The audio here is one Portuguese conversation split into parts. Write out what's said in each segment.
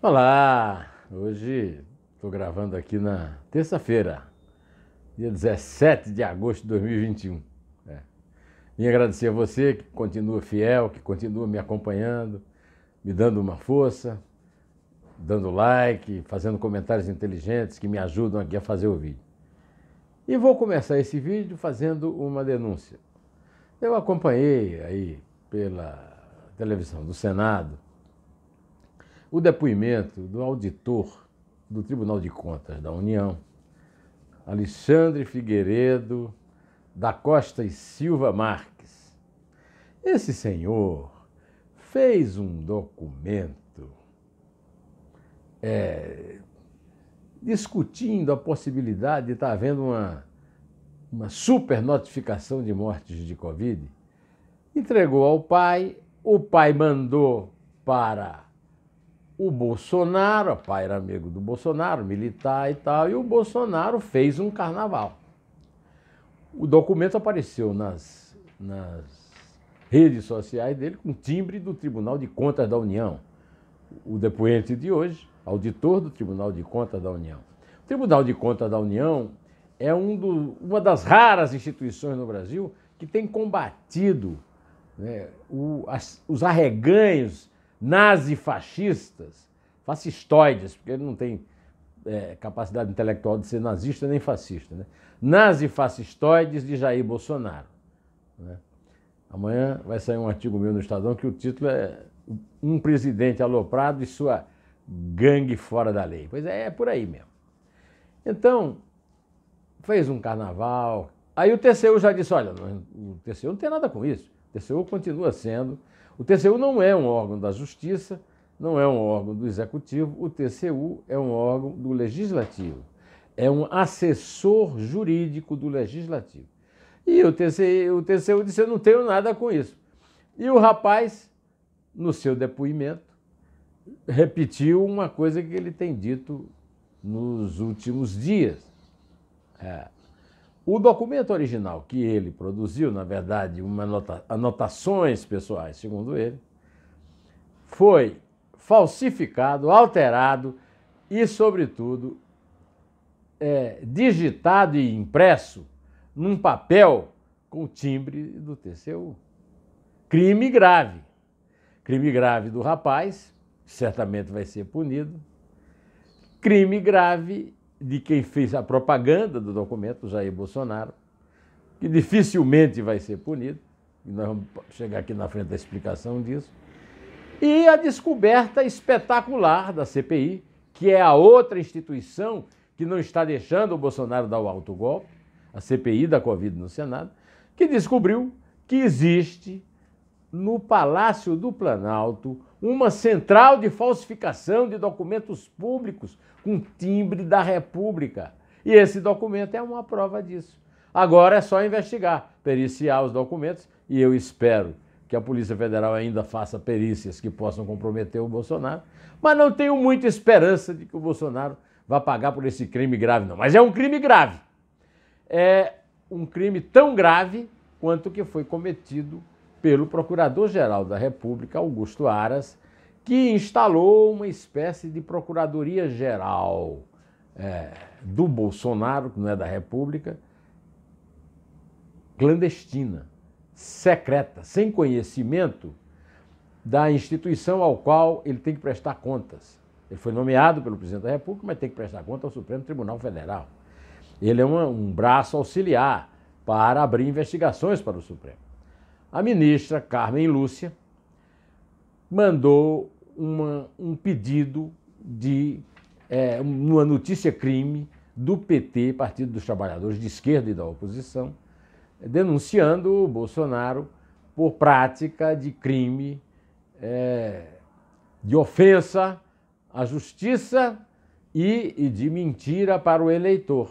Olá! Hoje estou gravando aqui na terça-feira, dia 17 de agosto de 2021. É. Vim agradecer a você que continua fiel, que continua me acompanhando, me dando uma força, dando like, fazendo comentários inteligentes que me ajudam aqui a fazer o vídeo. E vou começar esse vídeo fazendo uma denúncia. Eu acompanhei aí pela televisão do Senado o depoimento do auditor do Tribunal de Contas da União, Alexandre Figueiredo da Costa e Silva Marques. Esse senhor fez um documento é, discutindo a possibilidade de tá estar havendo uma, uma super notificação de mortes de Covid. Entregou ao pai, o pai mandou para o Bolsonaro, pai era amigo do Bolsonaro, militar e tal, e o Bolsonaro fez um carnaval. O documento apareceu nas, nas redes sociais dele com timbre do Tribunal de Contas da União. O depoente de hoje, auditor do Tribunal de Contas da União. O Tribunal de Contas da União é um do, uma das raras instituições no Brasil que tem combatido né, o, as, os arreganhos nazifascistas, fascistoides, porque ele não tem é, capacidade intelectual de ser nazista nem fascista, né? nazifascistoides de Jair Bolsonaro. Né? Amanhã vai sair um artigo meu no Estadão que o título é Um Presidente Aloprado e Sua Gangue Fora da Lei. Pois é, é por aí mesmo. Então, fez um carnaval. Aí o TCU já disse: olha, o TCU não tem nada com isso. O TCU continua sendo. O TCU não é um órgão da Justiça, não é um órgão do Executivo, o TCU é um órgão do Legislativo. É um assessor jurídico do Legislativo. E o TCU, o TCU disse: Eu não tenho nada com isso. E o rapaz, no seu depoimento, repetiu uma coisa que ele tem dito nos últimos dias. É, o documento original que ele produziu, na verdade, uma anotações pessoais, segundo ele, foi falsificado, alterado e, sobretudo, é, digitado e impresso num papel com o timbre do TCU. Crime grave. Crime grave do rapaz, certamente vai ser punido. Crime grave de quem fez a propaganda do documento, Jair Bolsonaro, que dificilmente vai ser punido, e nós vamos chegar aqui na frente da explicação disso, e a descoberta espetacular da CPI, que é a outra instituição que não está deixando o Bolsonaro dar o alto golpe, a CPI da Covid no Senado, que descobriu que existe no Palácio do Planalto uma central de falsificação de documentos públicos com timbre da República. E esse documento é uma prova disso. Agora é só investigar, periciar os documentos e eu espero que a Polícia Federal ainda faça perícias que possam comprometer o Bolsonaro, mas não tenho muita esperança de que o Bolsonaro vá pagar por esse crime grave, não. Mas é um crime grave. É um crime tão grave quanto que foi cometido pelo Procurador-Geral da República, Augusto Aras, que instalou uma espécie de Procuradoria-Geral é, do Bolsonaro, que não é da República, clandestina, secreta, sem conhecimento da instituição ao qual ele tem que prestar contas. Ele foi nomeado pelo presidente da República, mas tem que prestar conta ao Supremo Tribunal Federal. Ele é uma, um braço auxiliar para abrir investigações para o Supremo a ministra Carmen Lúcia mandou uma, um pedido de é, uma notícia crime do PT, Partido dos Trabalhadores de Esquerda e da Oposição, denunciando o Bolsonaro por prática de crime, é, de ofensa à justiça e, e de mentira para o eleitor.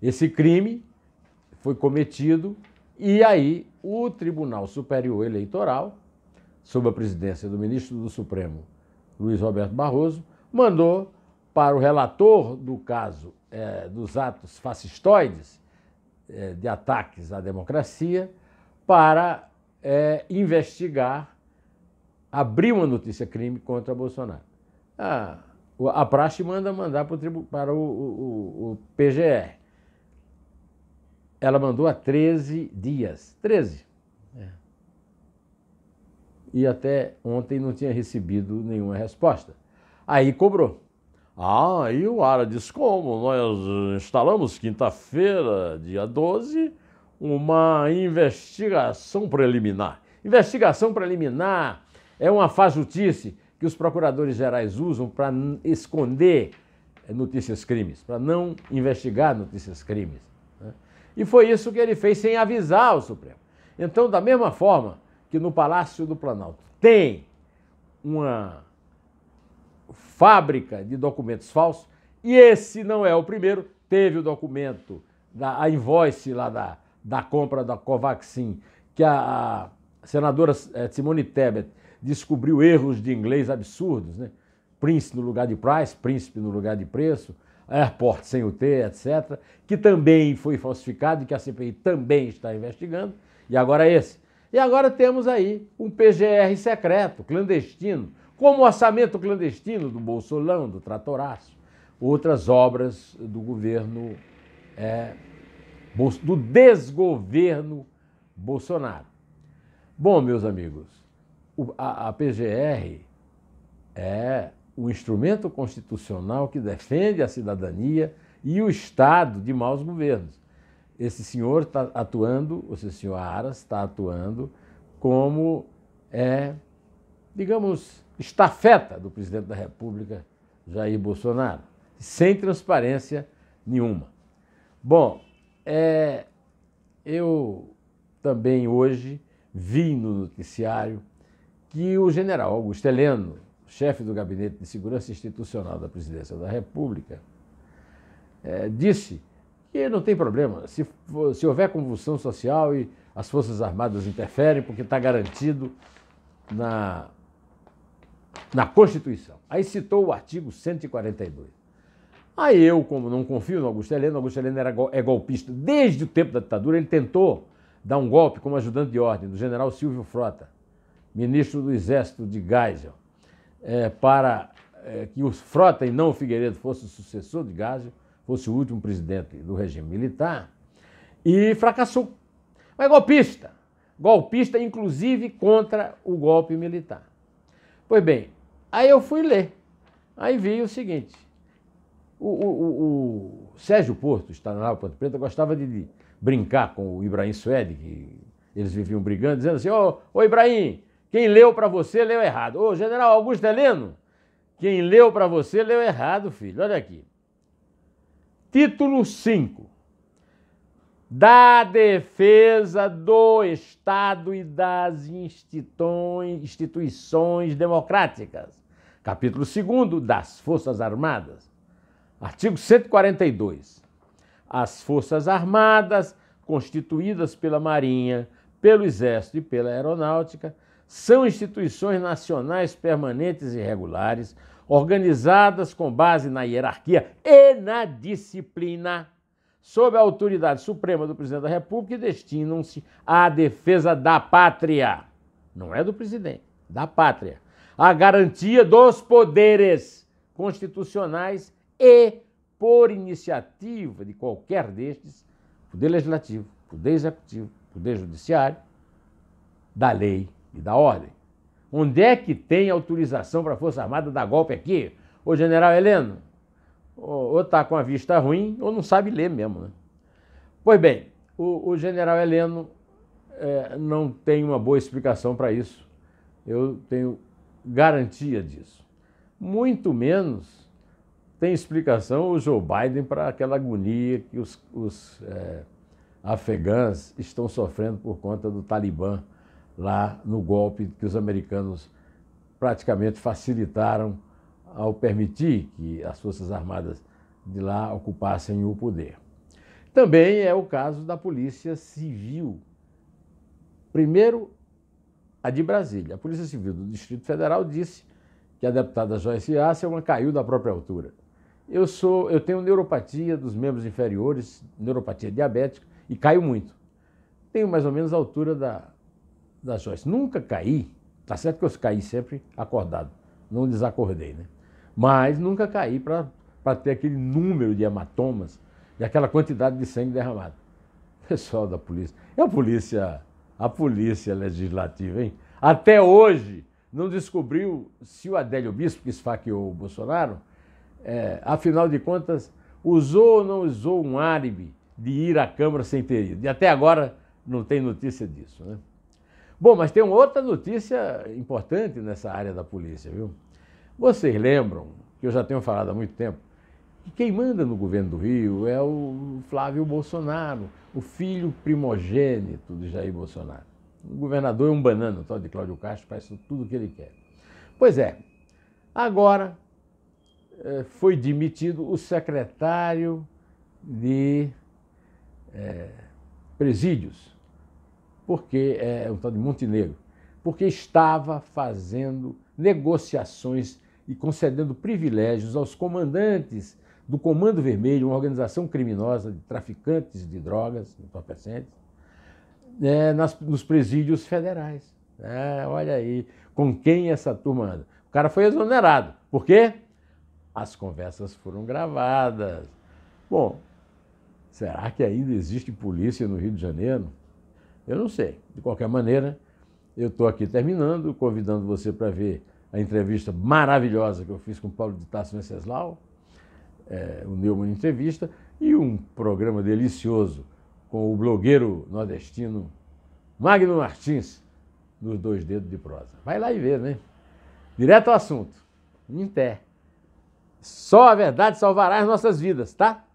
Esse crime foi cometido e aí o Tribunal Superior Eleitoral, sob a presidência do ministro do Supremo, Luiz Roberto Barroso, mandou para o relator do caso é, dos atos fascistoides, é, de ataques à democracia, para é, investigar, abrir uma notícia crime contra Bolsonaro. A, ah, a praxe manda mandar para o, para o, o, o PGR ela mandou há 13 dias. 13. É. E até ontem não tinha recebido nenhuma resposta. Aí cobrou. Ah, e o Ara diz como? Nós instalamos quinta-feira, dia 12, uma investigação preliminar. Investigação preliminar é uma fajutice que os procuradores gerais usam para esconder é, notícias crimes, para não investigar notícias crimes. Né? E foi isso que ele fez sem avisar o Supremo. Então, da mesma forma que no Palácio do Planalto tem uma fábrica de documentos falsos, e esse não é o primeiro, teve o documento, da, a invoice lá da, da compra da Covaxin, que a, a senadora eh, Simone Tebet descobriu erros de inglês absurdos, né? Prince no lugar de Price, príncipe no lugar de preço, airport sem o T, etc., que também foi falsificado e que a CPI também está investigando, e agora é esse. E agora temos aí um PGR secreto, clandestino, como o orçamento clandestino do Bolsolão, do Tratoraço, outras obras do governo, é, do desgoverno Bolsonaro. Bom, meus amigos, a, a PGR é o instrumento constitucional que defende a cidadania e o Estado de maus governos. Esse senhor está atuando, ou seja, o senhor Aras está atuando como, é, digamos, estafeta do presidente da República, Jair Bolsonaro, sem transparência nenhuma. Bom, é, eu também hoje vi no noticiário que o general Augusto Heleno, chefe do Gabinete de Segurança Institucional da Presidência da República, é, disse que não tem problema, se, se houver convulsão social e as Forças Armadas interferem, porque está garantido na, na Constituição. Aí citou o artigo 142. Aí eu, como não confio no Augusto Heleno, Augusto Heleno era, é golpista desde o tempo da ditadura, ele tentou dar um golpe como ajudante de ordem do general Silvio Frota, ministro do Exército de Geisel é, para é, que o Frota e não o Figueiredo fosse o sucessor de Gásio, fosse o último presidente do regime militar, e fracassou. Mas golpista, golpista inclusive contra o golpe militar. Pois bem, aí eu fui ler, aí vi o seguinte, o, o, o, o Sérgio Porto, está na Ponte Preta, gostava de, brincar com o Ibrahim Suede, que eles viviam brigando, dizendo assim, ô oh, oh, Ibrahim, quem leu para você leu errado. Ô, general Augusto Heleno, quem leu para você leu errado, filho. Olha aqui. Título 5. Da defesa do Estado e das instituições democráticas. Capítulo 2 das Forças Armadas. Artigo 142. As Forças Armadas, constituídas pela Marinha, pelo Exército e pela Aeronáutica, são instituições nacionais permanentes e regulares, organizadas com base na hierarquia e na disciplina, sob a autoridade suprema do presidente da República, e destinam-se à defesa da pátria. Não é do presidente, da pátria. A garantia dos poderes constitucionais e, por iniciativa de qualquer destes, poder legislativo, poder executivo, poder judiciário, da lei e da ordem. Onde é que tem autorização para a Força Armada dar golpe aqui? Ô general Heleno, ou está com a vista ruim ou não sabe ler mesmo. Né? Pois bem, o, o general Heleno é, não tem uma boa explicação para isso. Eu tenho garantia disso. Muito menos tem explicação o Joe Biden para aquela agonia que os, os é, afegãs estão sofrendo por conta do Talibã lá no golpe que os americanos praticamente facilitaram ao permitir que as Forças Armadas de lá ocupassem o poder. Também é o caso da Polícia Civil. Primeiro, a de Brasília. A Polícia Civil do Distrito Federal disse que a deputada Joyce Hasselman caiu da própria altura. Eu sou, eu tenho neuropatia dos membros inferiores, neuropatia diabética e caio muito. Tenho mais ou menos a altura da da Joyce. Nunca caí, tá certo que eu caí sempre acordado, não desacordei, né? Mas nunca caí para ter aquele número de hematomas e aquela quantidade de sangue derramado. Pessoal da polícia, é a polícia, a polícia legislativa, hein? Até hoje não descobriu se o Adélio Bispo, que esfaqueou o Bolsonaro, é, afinal de contas, usou ou não usou um árabe de ir à Câmara sem ter ido. E até agora não tem notícia disso, né? Bom, mas tem uma outra notícia importante nessa área da polícia, viu? Vocês lembram, que eu já tenho falado há muito tempo, que quem manda no governo do Rio é o Flávio Bolsonaro, o filho primogênito de Jair Bolsonaro. O governador é um banana, tal de Cláudio Castro faz tudo o que ele quer. Pois é, agora é, foi demitido o secretário de é, presídios porque é, é um tal de Montenegro, porque estava fazendo negociações e concedendo privilégios aos comandantes do Comando Vermelho, uma organização criminosa de traficantes de drogas, entorpecentes, é, nas, nos presídios federais. É, olha aí com quem essa turma anda. O cara foi exonerado. Por quê? As conversas foram gravadas. Bom, será que ainda existe polícia no Rio de Janeiro? Eu não sei. De qualquer maneira, eu estou aqui terminando, convidando você para ver a entrevista maravilhosa que eu fiz com Paulo de Tarso Venceslau, é, o Neumann Entrevista, e um programa delicioso com o blogueiro nordestino Magno Martins, nos Dois Dedos de Prosa. Vai lá e vê, né? Direto ao assunto. Em pé. Só a verdade salvará as nossas vidas, tá?